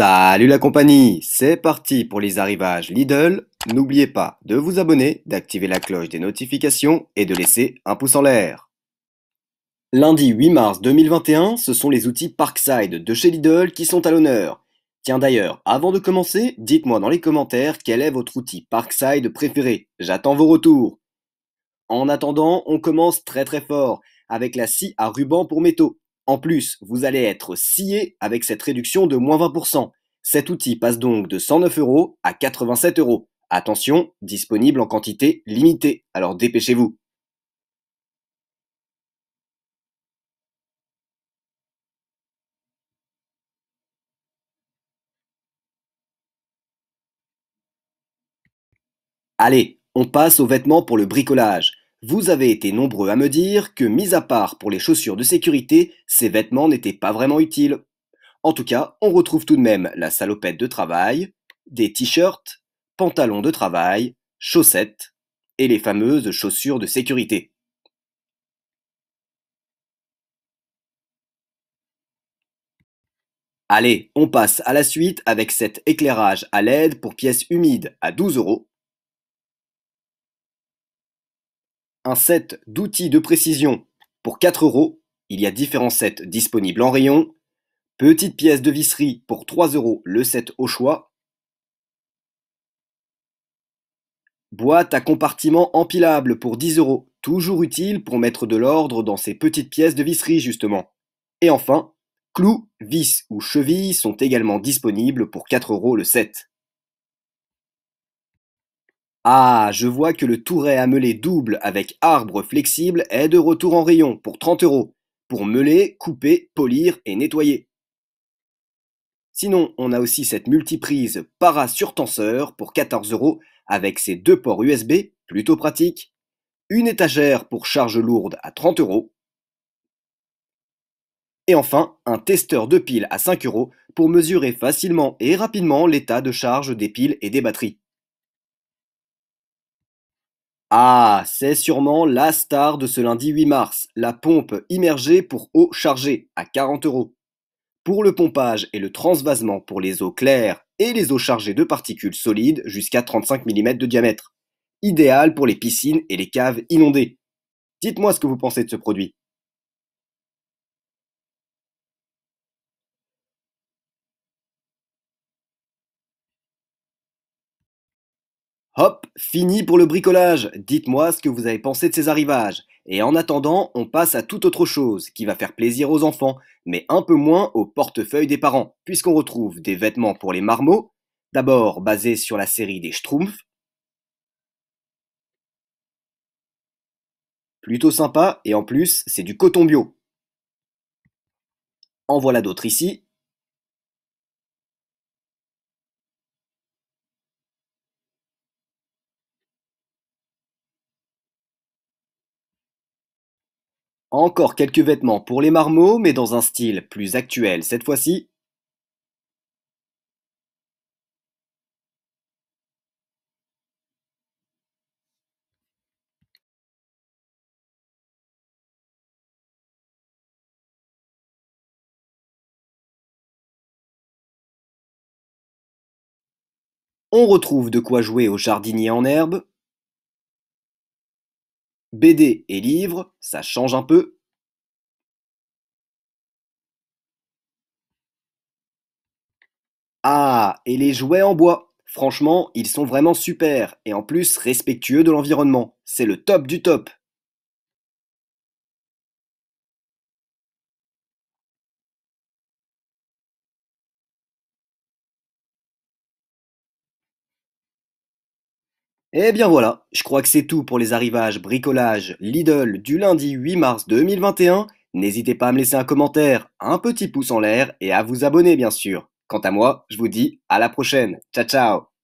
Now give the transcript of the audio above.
Salut la compagnie, c'est parti pour les arrivages Lidl. N'oubliez pas de vous abonner, d'activer la cloche des notifications et de laisser un pouce en l'air. Lundi 8 mars 2021, ce sont les outils Parkside de chez Lidl qui sont à l'honneur. Tiens d'ailleurs, avant de commencer, dites-moi dans les commentaires quel est votre outil Parkside préféré. J'attends vos retours. En attendant, on commence très très fort avec la scie à ruban pour métaux. En plus, vous allez être scié avec cette réduction de moins 20%. Cet outil passe donc de 109 euros à 87 euros. Attention, disponible en quantité limitée, alors dépêchez-vous. Allez, on passe aux vêtements pour le bricolage. Vous avez été nombreux à me dire que, mis à part pour les chaussures de sécurité, ces vêtements n'étaient pas vraiment utiles. En tout cas, on retrouve tout de même la salopette de travail, des t-shirts, pantalons de travail, chaussettes et les fameuses chaussures de sécurité. Allez, on passe à la suite avec cet éclairage à LED pour pièces humides à 12 euros Un set d'outils de précision pour 4 euros. Il y a différents sets disponibles en rayon. Petite pièce de visserie pour 3 euros le set au choix. Boîte à compartiments empilable pour 10 euros, toujours utile pour mettre de l'ordre dans ces petites pièces de visserie justement. Et enfin, clous, vis ou chevilles sont également disponibles pour 4 euros le set. Ah, je vois que le Touret à meuler double avec arbre flexible est de retour en rayon pour 30 euros, pour meuler, couper, polir et nettoyer. Sinon, on a aussi cette multiprise para-surtenseur pour 14 euros avec ses deux ports USB, plutôt pratique. Une étagère pour charge lourde à 30 euros. Et enfin, un testeur de piles à 5 euros pour mesurer facilement et rapidement l'état de charge des piles et des batteries. Ah c'est sûrement la star de ce lundi 8 mars, la pompe immergée pour eau chargée, à 40 euros. Pour le pompage et le transvasement pour les eaux claires et les eaux chargées de particules solides jusqu'à 35 mm de diamètre. Idéal pour les piscines et les caves inondées. Dites-moi ce que vous pensez de ce produit. Hop, fini pour le bricolage. Dites-moi ce que vous avez pensé de ces arrivages. Et en attendant, on passe à toute autre chose qui va faire plaisir aux enfants, mais un peu moins au portefeuille des parents, puisqu'on retrouve des vêtements pour les marmots, d'abord basés sur la série des Schtroumpfs, plutôt sympa et en plus c'est du coton bio. En voilà d'autres ici, Encore quelques vêtements pour les marmots mais dans un style plus actuel cette fois-ci. On retrouve de quoi jouer au jardinier en herbe, BD et livres, ça change un peu Ah, et les jouets en bois Franchement, ils sont vraiment super, et en plus respectueux de l'environnement. C'est le top du top Et eh bien voilà, je crois que c'est tout pour les arrivages bricolage Lidl du lundi 8 mars 2021. N'hésitez pas à me laisser un commentaire, un petit pouce en l'air et à vous abonner bien sûr. Quant à moi, je vous dis à la prochaine. Ciao ciao